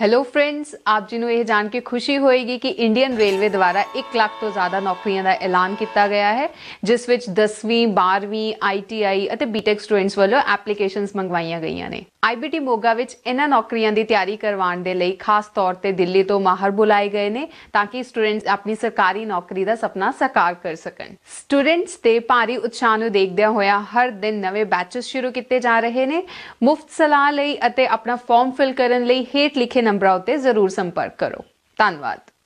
hello friends ਆਪ ਜੀ ਨੂੰ ਇਹ ਜਾਣ ਕੇ ਖੁਸ਼ੀ ਹੋਏਗੀ ਕਿ ਇੰਡੀਅਨ ਰੇਲਵੇ ਦੁਆਰਾ 1 ਲੱਖ ਤੋਂ ਜ਼ਿਆਦਾ ਨੌਕਰੀਆਂ ਦਾ ਐਲਾਨ ਕੀਤਾ ਗਿਆ ਹੈ ਜਿਸ ਵਿੱਚ 10ਵੀਂ 12ਵੀਂ ਆਈਟੀਆਈ ਅਤੇ ਬੀਟੈਕ ਸਟੂਡੈਂਟਸ ਵੱਲੋਂ ਐਪਲੀਕੇਸ਼ਨਸ ਮੰਗਵਾਈਆਂ ਗਈਆਂ ਨੇ ਆਈਬੀਟੀ ਮੋਗਾ ਵਿੱਚ ਇਹਨਾਂ ਨੌਕਰੀਆਂ ਦੀ ਤਿਆਰੀ ਕਰਵਾਉਣ ਦੇ ਲਈ ਖਾਸ ਤੌਰ ਤੇ ਦਿੱਲੀ ਤੋਂ ਮਾਹਰ ਬੁਲਾਏ ਗਏ ਨੇ ਤਾਂ ਕਿ ਸਟੂਡੈਂਟਸ ਆਪਣੀ ਸਰਕਾਰੀ ਨੌਕਰੀ ਦਾ ਸੁਪਨਾ ਸਾਕਾਰ ਕਰ ਸਕਣ ਸਟੂਡੈਂਟਸ ਦੇ ਭਾਰੀ ਉਤਸ਼ਾਹ ਨੂੰ ਦੇਖਦਿਆਂ ਹੋਇਆ ਹਰ ਦਿਨ ਨਵੇਂ ਬੈਚਸ ਸ਼ੁਰੂ ਕੀਤੇ ਜਾ ਰਹੇ ਨੇ ਮੁਫਤ ਸਲਾਹ ਲਈ ਅਤੇ ਆਪਣਾ ਫਾਰਮ ਫਿਲ ਕਰਨ ਲਈ ਹੇਠ ਲਿਖੇ ਨੰਬਰਾਂ ਉੱਤੇ ਜ਼ਰੂਰ ਸੰਪਰਕ ਕਰੋ ਧੰਨਵਾਦ